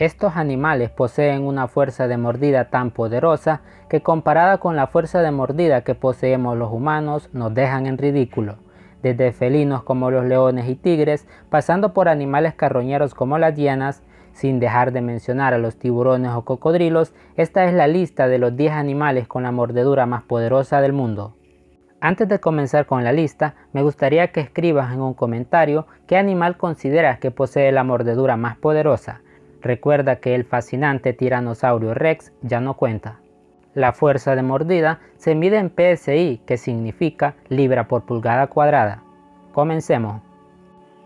Estos animales poseen una fuerza de mordida tan poderosa que comparada con la fuerza de mordida que poseemos los humanos nos dejan en ridículo. Desde felinos como los leones y tigres, pasando por animales carroñeros como las hienas, sin dejar de mencionar a los tiburones o cocodrilos, esta es la lista de los 10 animales con la mordedura más poderosa del mundo. Antes de comenzar con la lista, me gustaría que escribas en un comentario qué animal consideras que posee la mordedura más poderosa. Recuerda que el fascinante tiranosaurio Rex ya no cuenta. La fuerza de mordida se mide en PSI, que significa libra por pulgada cuadrada. Comencemos.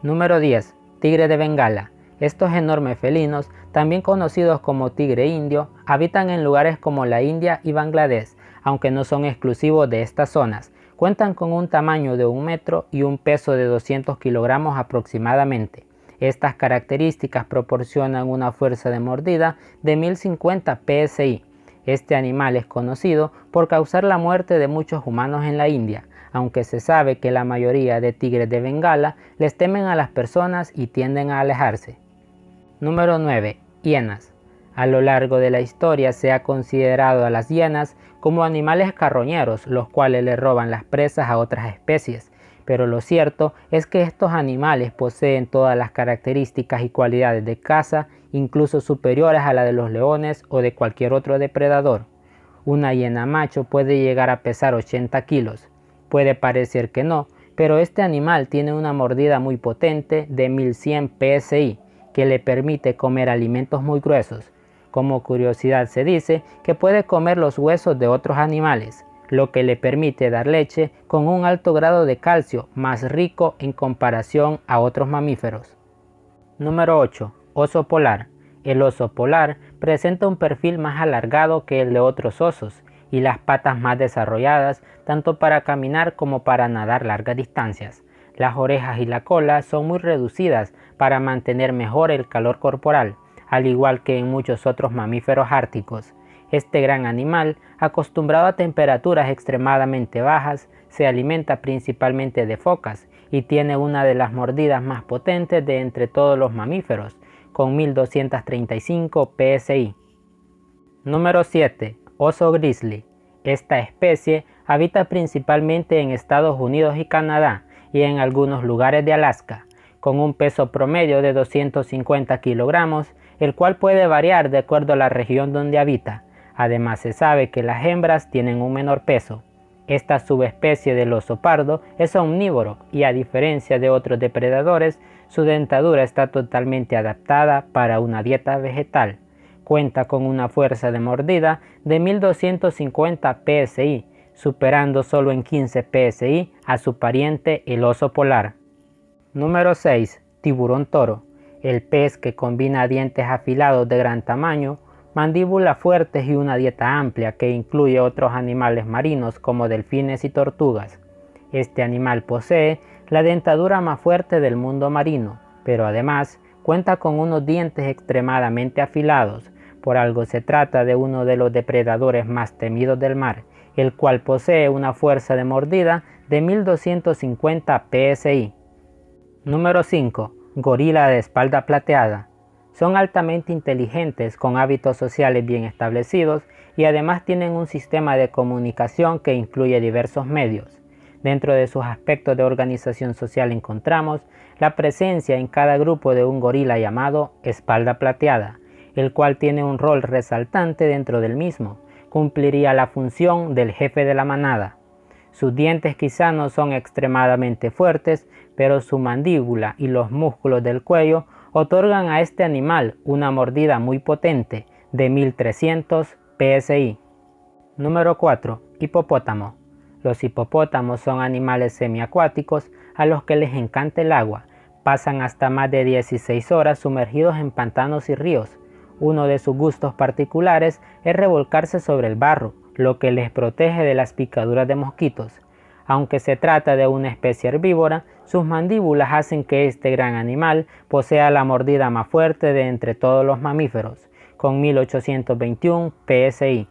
Número 10. Tigre de Bengala. Estos enormes felinos, también conocidos como tigre indio, habitan en lugares como la India y Bangladesh, aunque no son exclusivos de estas zonas. Cuentan con un tamaño de un metro y un peso de 200 kilogramos aproximadamente. Estas características proporcionan una fuerza de mordida de 1050 psi. Este animal es conocido por causar la muerte de muchos humanos en la India, aunque se sabe que la mayoría de tigres de Bengala les temen a las personas y tienden a alejarse. Número 9. Hienas. A lo largo de la historia se ha considerado a las hienas como animales carroñeros, los cuales le roban las presas a otras especies pero lo cierto es que estos animales poseen todas las características y cualidades de caza, incluso superiores a la de los leones o de cualquier otro depredador. Una hiena macho puede llegar a pesar 80 kilos. Puede parecer que no, pero este animal tiene una mordida muy potente de 1100 psi que le permite comer alimentos muy gruesos. Como curiosidad se dice que puede comer los huesos de otros animales lo que le permite dar leche con un alto grado de calcio más rico en comparación a otros mamíferos. Número 8. Oso polar. El oso polar presenta un perfil más alargado que el de otros osos y las patas más desarrolladas tanto para caminar como para nadar largas distancias. Las orejas y la cola son muy reducidas para mantener mejor el calor corporal, al igual que en muchos otros mamíferos árticos. Este gran animal, acostumbrado a temperaturas extremadamente bajas, se alimenta principalmente de focas y tiene una de las mordidas más potentes de entre todos los mamíferos, con 1235 psi. Número 7. Oso grizzly. Esta especie habita principalmente en Estados Unidos y Canadá y en algunos lugares de Alaska, con un peso promedio de 250 kilogramos, el cual puede variar de acuerdo a la región donde habita Además se sabe que las hembras tienen un menor peso. Esta subespecie del oso pardo es omnívoro y a diferencia de otros depredadores, su dentadura está totalmente adaptada para una dieta vegetal. Cuenta con una fuerza de mordida de 1250 psi, superando solo en 15 psi a su pariente el oso polar. Número 6. Tiburón toro. El pez que combina dientes afilados de gran tamaño, mandíbulas fuertes y una dieta amplia que incluye otros animales marinos como delfines y tortugas. Este animal posee la dentadura más fuerte del mundo marino, pero además cuenta con unos dientes extremadamente afilados. Por algo se trata de uno de los depredadores más temidos del mar, el cual posee una fuerza de mordida de 1250 psi. Número 5. Gorila de espalda plateada. Son altamente inteligentes, con hábitos sociales bien establecidos y además tienen un sistema de comunicación que incluye diversos medios. Dentro de sus aspectos de organización social encontramos la presencia en cada grupo de un gorila llamado espalda plateada, el cual tiene un rol resaltante dentro del mismo, cumpliría la función del jefe de la manada. Sus dientes quizá no son extremadamente fuertes, pero su mandíbula y los músculos del cuello otorgan a este animal una mordida muy potente de 1300 psi. Número 4. Hipopótamo. Los hipopótamos son animales semiacuáticos a los que les encanta el agua. Pasan hasta más de 16 horas sumergidos en pantanos y ríos. Uno de sus gustos particulares es revolcarse sobre el barro, lo que les protege de las picaduras de mosquitos. Aunque se trata de una especie herbívora, sus mandíbulas hacen que este gran animal posea la mordida más fuerte de entre todos los mamíferos, con 1821 PSI.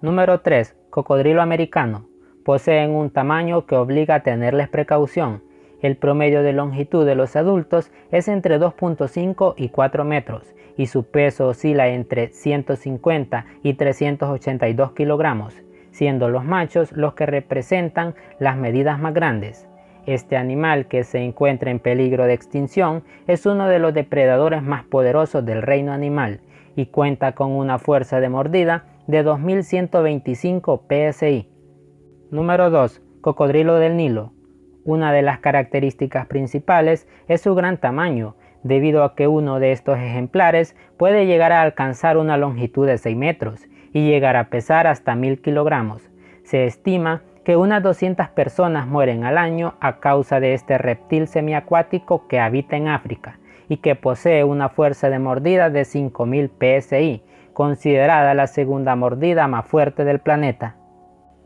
Número 3. Cocodrilo americano. Poseen un tamaño que obliga a tenerles precaución. El promedio de longitud de los adultos es entre 2.5 y 4 metros y su peso oscila entre 150 y 382 kilogramos siendo los machos los que representan las medidas más grandes. Este animal que se encuentra en peligro de extinción es uno de los depredadores más poderosos del reino animal y cuenta con una fuerza de mordida de 2125 psi. Número 2. Cocodrilo del Nilo. Una de las características principales es su gran tamaño, debido a que uno de estos ejemplares puede llegar a alcanzar una longitud de 6 metros y llegar a pesar hasta 1000 kilogramos. Se estima que unas 200 personas mueren al año a causa de este reptil semiacuático que habita en África y que posee una fuerza de mordida de 5000 psi, considerada la segunda mordida más fuerte del planeta.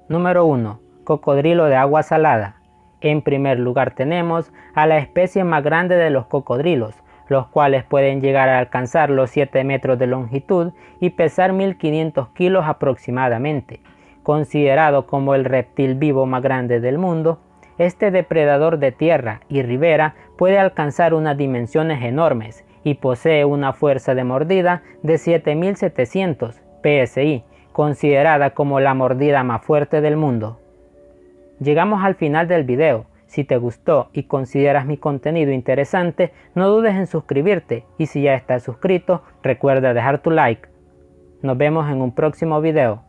Número 1. Cocodrilo de agua salada. En primer lugar tenemos a la especie más grande de los cocodrilos, los cuales pueden llegar a alcanzar los 7 metros de longitud y pesar 1500 kilos aproximadamente. Considerado como el reptil vivo más grande del mundo, este depredador de tierra y ribera puede alcanzar unas dimensiones enormes y posee una fuerza de mordida de 7700 psi, considerada como la mordida más fuerte del mundo. Llegamos al final del video. Si te gustó y consideras mi contenido interesante, no dudes en suscribirte y si ya estás suscrito, recuerda dejar tu like. Nos vemos en un próximo video.